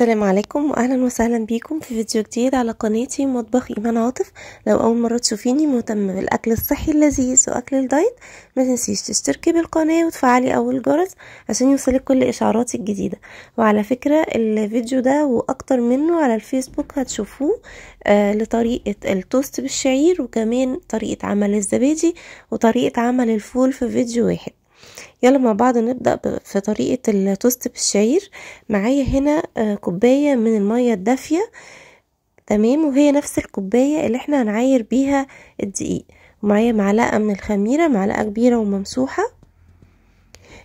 السلام عليكم واهلا وسهلا بيكم في فيديو جديد على قناتي مطبخ ايمان عاطف لو اول مره تشوفيني مهتمه بالاكل الصحي اللذيذ واكل الدايت ما تنسيش تشتركي بالقناه وتفعلي اول جرس عشان يوصلك كل اشعاراتي الجديده وعلى فكره الفيديو ده واكتر منه على الفيسبوك هتشوفوه آه لطريقه التوست بالشعير وكمان طريقه عمل الزبادي وطريقه عمل الفول في فيديو واحد يلا مع بعض نبدأ في طريقة التوست بالشعير معايا هنا آه، كوباية من المية الدافية تمام وهي نفس الكوباية اللي احنا هنعاير بيها الدقيق ومعايا معلقة من الخميرة معلقة كبيرة وممسوحة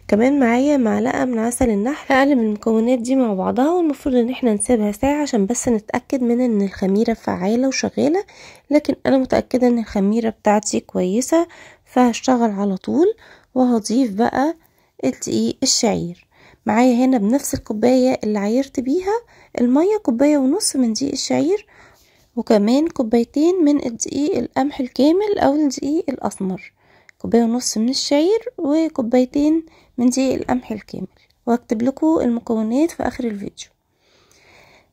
كمان معايا معلقة من عسل النحل هقلب المكونات دي مع بعضها والمفروض ان احنا نسيبها ساعة عشان بس نتأكد من ان الخميرة فعالة وشغالة لكن انا متأكدة ان الخميرة بتاعتي كويسة فهشتغل على طول وهضيف بقى الدقيق الشعير معايا هنا بنفس الكوباية اللي عايرت بيها المية كوباية ونص من دقيق الشعير وكمان كوبايتين من الدقيق القمح الكامل أو الدقيق الأسمر كوباية ونص من الشعير وكوبايتين من دقيق القمح الكامل واكتب لكم المكونات في آخر الفيديو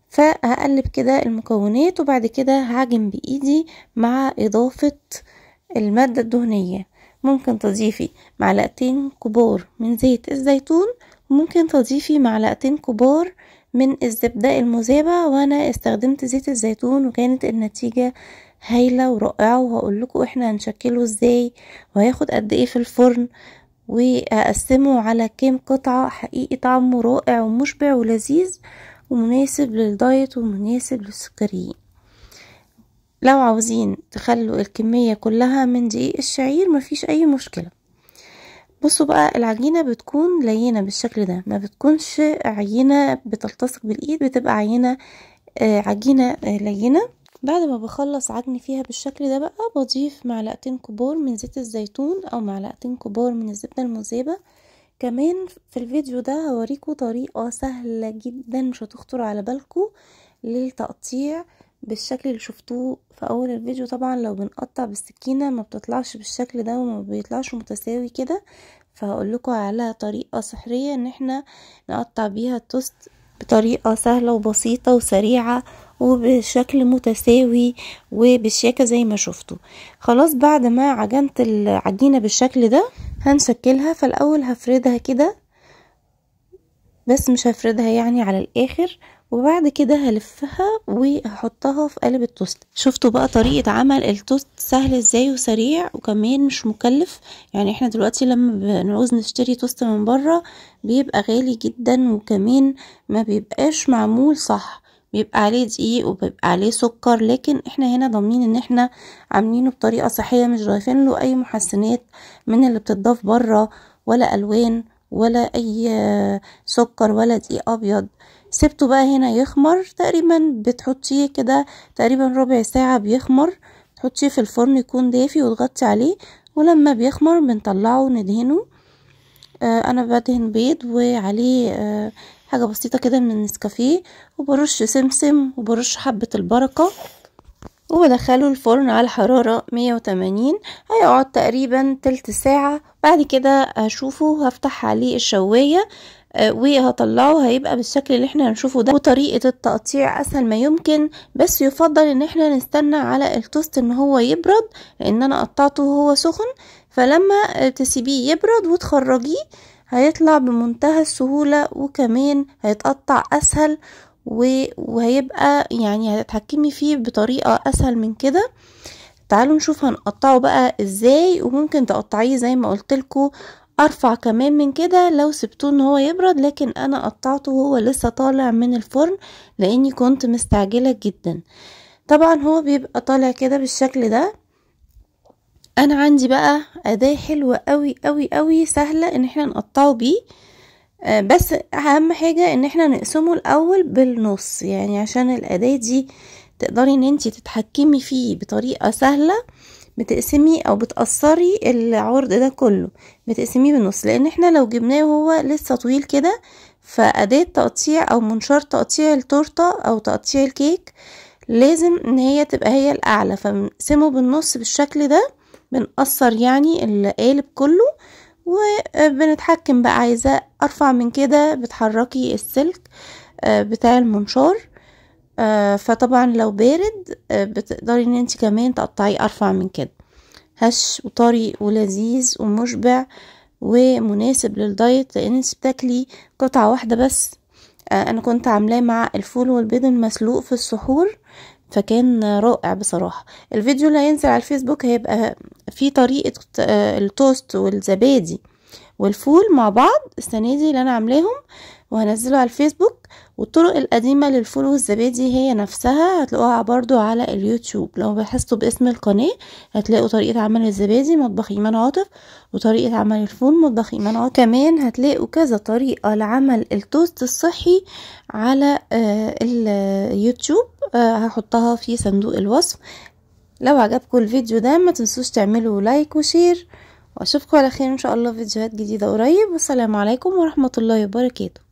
فهقلب كده المكونات وبعد كده هعجن بإيدي مع إضافة المادة الدهنية ممكن تضيفي معلقتين كبار من زيت الزيتون وممكن تضيفي معلقتين كبار من الزبدة المذابة وانا استخدمت زيت الزيتون وكانت النتيجة هايلة ورائعة وهقول لكم احنا هنشكله ازاي وهياخد قد ايه في الفرن واقسمه على كام قطعة حقيقي طعمه رائع ومشبع ولذيذ ومناسب للدايت ومناسب للسكريين لو عاوزين تخلوا الكمية كلها من دقيق الشعير مفيش أي مشكلة بصوا بقى العجينة بتكون لينة بالشكل ده ما بتكونش عينة بتلتصق بالإيد بتبقى عينة آه، عجينة آه، لينة بعد ما بخلص عجن فيها بالشكل ده بقى بضيف معلقتين كبار من زيت الزيتون أو معلقتين كبار من الزبدة المذيبة كمان في الفيديو ده هوريكم طريقة سهلة جدا مش هتخطر على بالكم للتقطيع بالشكل اللي شفتوه في اول الفيديو طبعا لو بنقطع بالسكينه ما بتطلعش بالشكل ده وما بيطلعش متساوي كده فهقول لكم على طريقه سحريه ان احنا نقطع بيها التوست بطريقه سهله وبسيطه وسريعه وبشكل متساوي وبالشياكه زي ما شفتوا خلاص بعد ما عجنت العجينه بالشكل ده هنشكلها فالاول هفردها كده بس مش هفردها يعني على الاخر وبعد كده هلفها وهحطها في قالب التوست شفتوا بقى طريقة عمل التوست سهل ازاي وسريع وكمان مش مكلف يعني احنا دلوقتي لما بنعوز نشتري توست من بره بيبقى غالي جدا وكمان ما بيبقاش معمول صح بيبقى عليه دقيق وبيبقى عليه سكر لكن احنا هنا ضامنين ان احنا عاملينه بطريقة صحية مش ضايفين له اي محسنات من اللي بتضاف بره ولا الوان ولا اي آه، سكر ولا دقيق ابيض سبته بقى هنا يخمر تقريبا بتحطيه كده تقريبا ربع ساعة بيخمر تحطيه في الفرن يكون دافي وتغطي عليه ولما بيخمر بنطلعه وندهنه آه انا بدهن بيض وعليه آه حاجة بسيطة كده من النسكافيه وبرش سمسم وبرش حبة البركة ودخله الفرن على حرارة 180 هيقعد تقريبا تلت ساعة بعد كده هشوفه هفتح عليه الشواية آه، وهطلعه هيبقى بالشكل اللي احنا هنشوفه ده وطريقة التقطيع اسهل ما يمكن بس يفضل ان احنا نستنى على التوست ان هو يبرد لان انا قطعته وهو سخن فلما تسيبيه يبرد وتخرجيه هيطلع بمنتهى السهولة وكمان هيتقطع اسهل وهيبقى يعني هتتحكمي فيه بطريقة اسهل من كده تعالوا نشوف هنقطعه بقى ازاي وممكن تقطعيه زي ما قلتلكوا ارفع كمان من كده لو سبتوه ان هو يبرد لكن انا قطعته وهو لسه طالع من الفرن لاني كنت مستعجلة جدا طبعا هو بيبقى طالع كده بالشكل ده انا عندي بقى اداة حلوة قوي قوي قوي سهلة ان احنا نقطعه بيه آه، بس اهم حاجة ان احنا نقسمه الاول بالنص يعني عشان الاداة دي تقدري ان انت تتحكمي فيه بطريقة سهلة بتقسمي او بتقصري العرض ده كله بتقسميه بالنص لان احنا لو جبناه وهو لسه طويل كده فاداة تقطيع او منشار تقطيع التورتة او تقطيع الكيك لازم ان هي تبقى هي الاعلى فبنقسمه بالنص بالشكل ده بنقصر يعني القالب كله وبنتحكم بقى عايزة ارفع من كده بتحركي السلك آه، بتاع المنشار آه، فطبعا لو بارد آه، بتقدري ان انت كمان تقطعيه ارفع من كده هش وطري ولذيذ ومشبع ومناسب للدايت لان انت بتاكلي قطعة واحدة بس انا كنت عاملاه مع الفول والبيض المسلوق في السحور فكان رائع بصراحة الفيديو اللي هينزل على الفيسبوك هيبقى فيه طريقة آه، التوست والزبادي والفول مع بعض السنة دي اللي أنا عاملاهم وهنزله على الفيسبوك والطرق القديمة للفول والزبادي هي نفسها هتلاقوها برضو على اليوتيوب لو بحثتوا باسم القناة هتلاقوا طريقة عمل الزبادي مطبخ إيمان عاطف وطريقة عمل الفول مطبخ إيمان عاطف كمان هتلاقوا كذا طريقة لعمل التوست الصحي على آه، اليوتيوب آه، هحطها في صندوق الوصف لو عجبكم الفيديو ده ما تنسوش تعملوا لايك وشير واشوفكم على خير ان شاء الله في فيديوهات جديده قريب والسلام عليكم ورحمه الله وبركاته